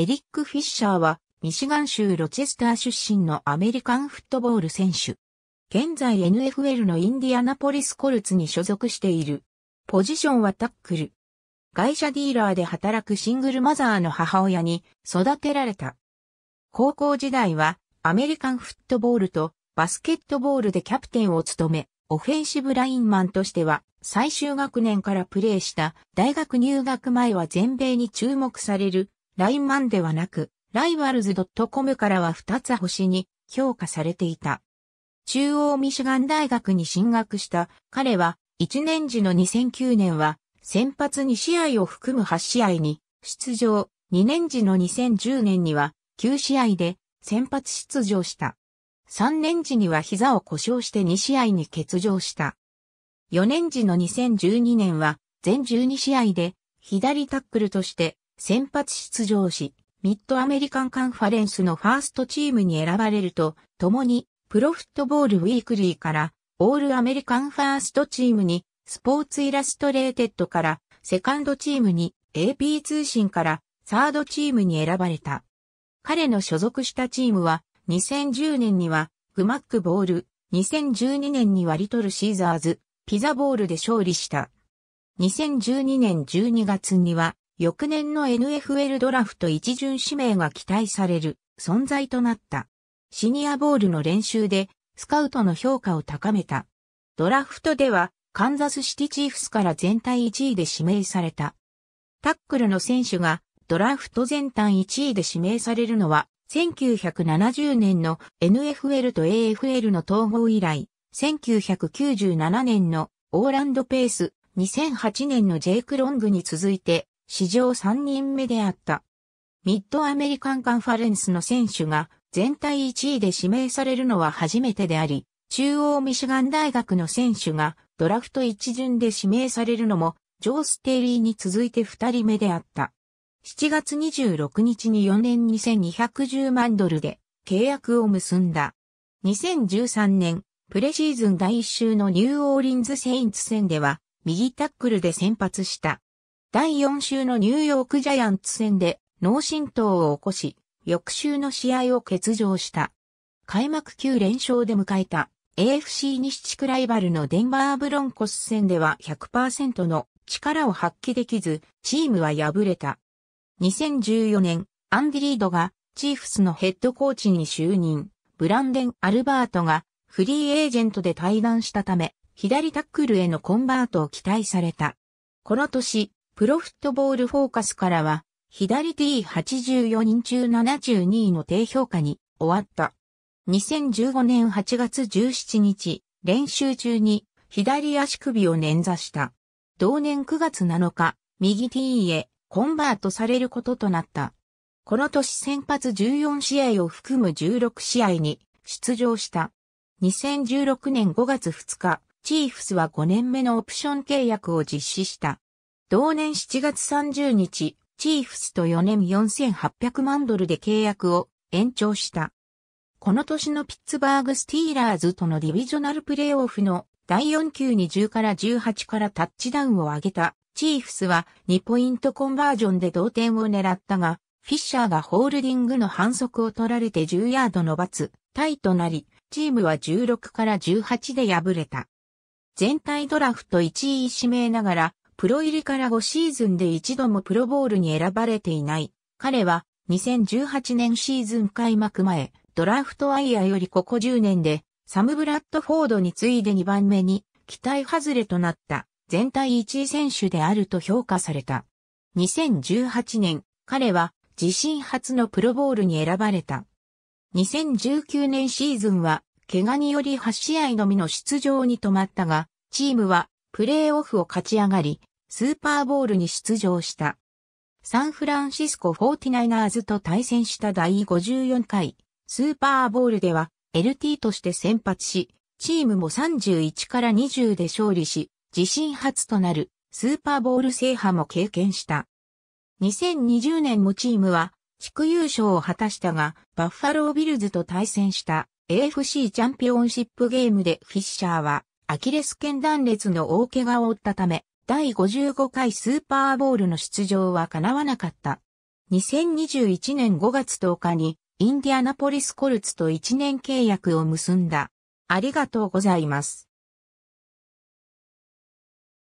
エリック・フィッシャーは、ミシガン州ロチェスター出身のアメリカンフットボール選手。現在 NFL のインディアナポリスコルツに所属している。ポジションはタックル。外車ディーラーで働くシングルマザーの母親に育てられた。高校時代はアメリカンフットボールとバスケットボールでキャプテンを務め、オフェンシブラインマンとしては最終学年からプレーした大学入学前は全米に注目されるラインマンではなく、ライバルズ .com からは2つ星に評価されていた。中央ミシガン大学に進学した彼は1年時の2009年は先発2試合を含む8試合に出場、2年時の2010年には9試合で先発出場した。3年時には膝を故障して2試合に欠場した。4年時の2012年は全12試合で左タックルとして先発出場し、ミッドアメリカンカンファレンスのファーストチームに選ばれると、共に、プロフットボールウィークリーから、オールアメリカンファーストチームに、スポーツイラストレーテッドから、セカンドチームに、AP 通信から、サードチームに選ばれた。彼の所属したチームは、2010年には、グマックボール、2012年にはリトルシーザーズ、ピザボールで勝利した。2012年12月には、翌年の NFL ドラフト一巡指名が期待される存在となった。シニアボールの練習でスカウトの評価を高めた。ドラフトではカンザスシティチーフスから全体1位で指名された。タックルの選手がドラフト全体1位で指名されるのは1970年の NFL と AFL の統合以来、1997年のオーランドペース、2008年のジェイク・ロングに続いて史上3人目であった。ミッドアメリカンカンファレンスの選手が全体1位で指名されるのは初めてであり、中央ミシガン大学の選手がドラフト一巡で指名されるのも、ジョー・ステリーに続いて2人目であった。7月26日に4年2210万ドルで契約を結んだ。2013年、プレシーズン第1週のニューオーリンズ・セインツ戦では、右タックルで先発した。第4週のニューヨークジャイアンツ戦で脳震盪を起こし、翌週の試合を欠場した。開幕9連勝で迎えた AFC 西地区ライバルのデンバーブロンコス戦では100%の力を発揮できず、チームは敗れた。2014年、アンディリードがチーフスのヘッドコーチに就任、ブランデン・アルバートがフリーエージェントで対談したため、左タックルへのコンバートを期待された。この年、プロフットボールフォーカスからは、左 D84 人中72位の低評価に終わった。2015年8月17日、練習中に左足首を捻挫した。同年9月7日、右 T へコンバートされることとなった。この年先発14試合を含む16試合に出場した。2016年5月2日、チーフスは5年目のオプション契約を実施した。同年7月30日、チーフスと4年4800万ドルで契約を延長した。この年のピッツバーグスティーラーズとのディビジョナルプレイオフの第4球に10から18からタッチダウンを上げたチーフスは2ポイントコンバージョンで同点を狙ったが、フィッシャーがホールディングの反則を取られて10ヤードの罰、タイとなり、チームは16から18で敗れた。全体ドラフト1位指名ながら、プロ入りから5シーズンで一度もプロボールに選ばれていない。彼は2018年シーズン開幕前、ドラフトアイアよりここ10年で、サム・ブラッドフォードに次いで2番目に、期待外れとなった全体1位選手であると評価された。2018年、彼は自身初のプロボールに選ばれた。2019年シーズンは、怪我により8試合のみの出場に止まったが、チームはプレーオフを勝ち上がり、スーパーボールに出場した。サンフランシスコ 49ers と対戦した第54回スーパーボールでは LT として先発し、チームも31から20で勝利し、自身初となるスーパーボール制覇も経験した。2020年もチームは地区優勝を果たしたが、バッファロービルズと対戦した AFC チャンピオンシップゲームでフィッシャーはアキレス腱断裂の大怪我を負ったため、第55回スーパーボールの出場は叶わなかった。2021年5月10日にインディアナポリスコルツと1年契約を結んだ。ありがとうございます。